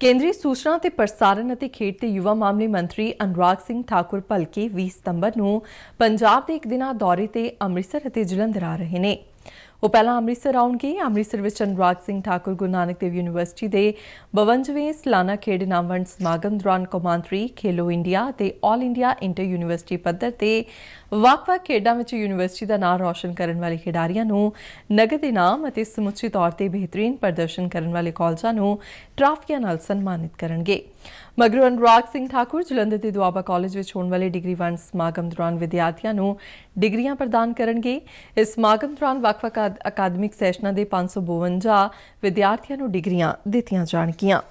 ਕੇਂਦਰੀ ਸੂਚਨਾ ਤੇ ਪ੍ਰਸਾਰਣ ਅਤੇ ਖੇਡ ਤੇ ਯੁਵਾ ਮਾਮਲੇ ਮੰਤਰੀ ਅਨੁਰਾਗ ਸਿੰਘ ਠਾਕੁਰ ਭਲਕੇ 20 ਸਤੰਬਰ ਨੂੰ ਪੰਜਾਬ ਦੇ ਇੱਕ ਦਿਨਾਂ ਦੌਰੇ ਤੇ ਅੰਮ੍ਰਿਤਸਰ ਅਤੇ ਜਲੰਧਰ ਆ ਰਹੇ ਨੇ ਉਹ ਪਹਿਲਾਂ ਅੰਮ੍ਰਿਤਸਰ ਆਉਣਗੇ ਅੰਮ੍ਰਿਤਸਰ ਵਿੱਚ ਅਨੁਰਾਗ ਸਿੰਘ ਠਾਕੁਰ ਗੁਰੂ ਨਾਨਕ ਦੇਵ ਯੂਨੀਵਰਸਿਟੀ ਦੇ 52ਵੇਂ ਸਲਾਨਾ ਖੇਡ ਇਨਾਮਵੰਡ ਸਮਾਗਮ ਦੌਰਾਨ ਕੌਮਾਂਤਰੀ ਖੇਲੋ ਇੰਡੀਆ ਤੇ 올 ਇੰਡੀਆ ਇੰਟਰ ਯੂਨੀਵਰਸਿਟੀ ਪੱਧਰ ਤੇ ਵੱਖ-ਵੱਖ ਖੇਡਾਂ ਵਿੱਚ ਯੂਨੀਵਰਸਿਟੀ ਦਾ ਨਾਮ ਰੌਸ਼ਨ ਕਰਨ ਵਾਲੇ ਖਿਡਾਰੀਆਂ ਨੂੰ ਨਗਦ ਇਨਾਮ ਅਤੇ ਸਮੁੱਚੇ ਤੌਰ ਤੇ ਬਿਹਤਰੀਨ ਪ੍ਰਦਰਸ਼ਨ ਕਰਨ ਵਾਲੇ ਕਾਲਜਾਂ ਨੂੰ ਟਰਾਫੀਆਂ ਨਾਲ ਸਨਮਾਨਿਤ ਕਰਨਗੇ ਮਗਰੂ ਅਨਰਾਗ ਸਿੰਘ ਠਾਕੁਰ ਜਲੰਧਰ ਦੇ ਦੁਆਬਾ ਕਾਲਜ ਵਿੱਚ ਹੋਣ ਵਾਲੇ ਡਿਗਰੀ ਵੰਡ ਸਮਾਗਮ ਦੌਰਾਨ ਵਿਦਿਆਰਥੀਆਂ ਨੂੰ ਡਿਗਰੀਆਂ ਪ੍ਰਦਾਨ ਕਰਨਗੇ ਇਸ ਸਮਾਗਮ ਦੌਰਾਨ ਵੱਖ-ਵੱਖ ਅਕਾਦਮਿਕ ਸੈਸ਼ਨਾਂ ਦੇ 552 ਵਿਦਿਆਰਥੀਆਂ ਨੂੰ ਡਿਗਰੀਆਂ ਦਿੱਤੀਆਂ ਜਾਣਗੀਆਂ